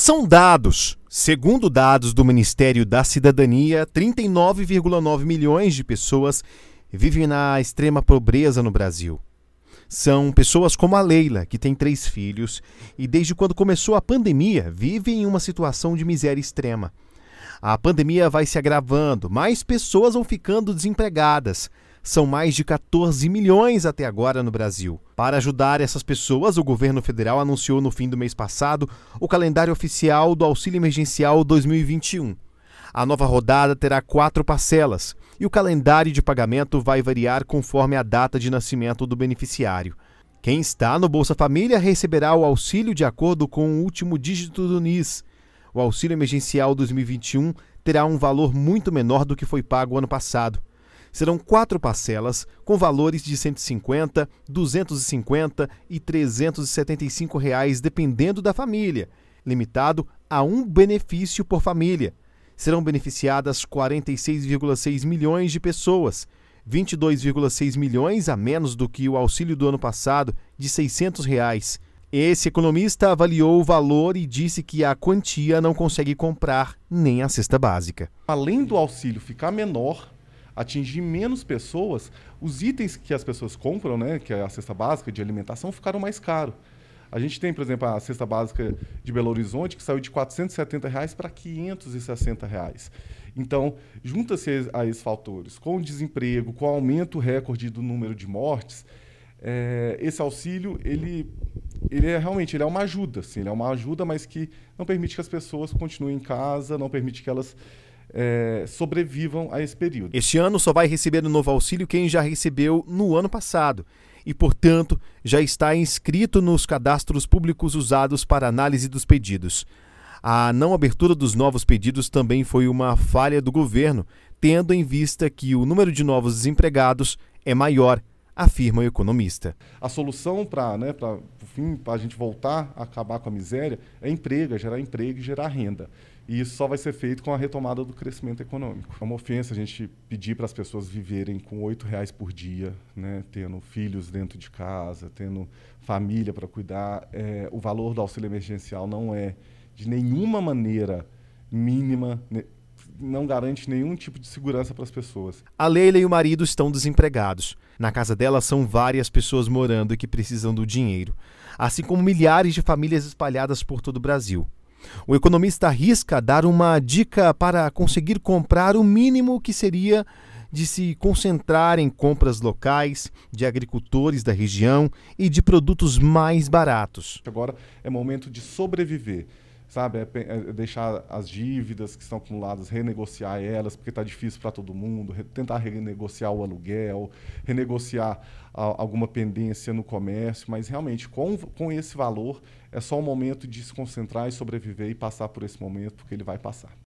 São dados. Segundo dados do Ministério da Cidadania, 39,9 milhões de pessoas vivem na extrema pobreza no Brasil. São pessoas como a Leila, que tem três filhos e, desde quando começou a pandemia, vive em uma situação de miséria extrema. A pandemia vai se agravando, mais pessoas vão ficando desempregadas. São mais de 14 milhões até agora no Brasil. Para ajudar essas pessoas, o governo federal anunciou no fim do mês passado o calendário oficial do Auxílio Emergencial 2021. A nova rodada terá quatro parcelas e o calendário de pagamento vai variar conforme a data de nascimento do beneficiário. Quem está no Bolsa Família receberá o auxílio de acordo com o último dígito do NIS. O auxílio emergencial 2021 terá um valor muito menor do que foi pago ano passado. Serão quatro parcelas com valores de R$ 150, R$ 250 e R$ 375, reais, dependendo da família, limitado a um benefício por família. Serão beneficiadas 46,6 milhões de pessoas, 22,6 milhões a menos do que o auxílio do ano passado de R$ 600. Reais. Esse economista avaliou o valor e disse que a quantia não consegue comprar nem a cesta básica. Além do auxílio ficar menor, atingir menos pessoas, os itens que as pessoas compram, né, que é a cesta básica de alimentação, ficaram mais caros. A gente tem, por exemplo, a cesta básica de Belo Horizonte, que saiu de 470 reais para 560 reais. Então, junta-se a esses fatores, com o desemprego, com o aumento recorde do número de mortes, é, esse auxílio, ele, ele é realmente ele é uma ajuda, sim, ele é uma ajuda, mas que não permite que as pessoas continuem em casa, não permite que elas é, sobrevivam a esse período. Este ano só vai receber o novo auxílio quem já recebeu no ano passado e, portanto, já está inscrito nos cadastros públicos usados para análise dos pedidos. A não abertura dos novos pedidos também foi uma falha do governo, tendo em vista que o número de novos desempregados é maior afirma o economista. A solução para né, fim, a gente voltar a acabar com a miséria é emprego, é gerar emprego e gerar renda. E isso só vai ser feito com a retomada do crescimento econômico. É uma ofensa a gente pedir para as pessoas viverem com R$ reais por dia, né, tendo filhos dentro de casa, tendo família para cuidar. É, o valor do auxílio emergencial não é, de nenhuma maneira, mínima né, não garante nenhum tipo de segurança para as pessoas. A Leila e o marido estão desempregados. Na casa dela são várias pessoas morando e que precisam do dinheiro, assim como milhares de famílias espalhadas por todo o Brasil. O economista arrisca dar uma dica para conseguir comprar o mínimo que seria de se concentrar em compras locais, de agricultores da região e de produtos mais baratos. Agora é momento de sobreviver sabe? É, é, é deixar as dívidas que estão acumuladas, renegociar elas, porque está difícil para todo mundo, tentar renegociar o aluguel, renegociar alguma pendência no comércio, mas realmente, com, com esse valor, é só o momento de se concentrar e sobreviver e passar por esse momento, porque ele vai passar.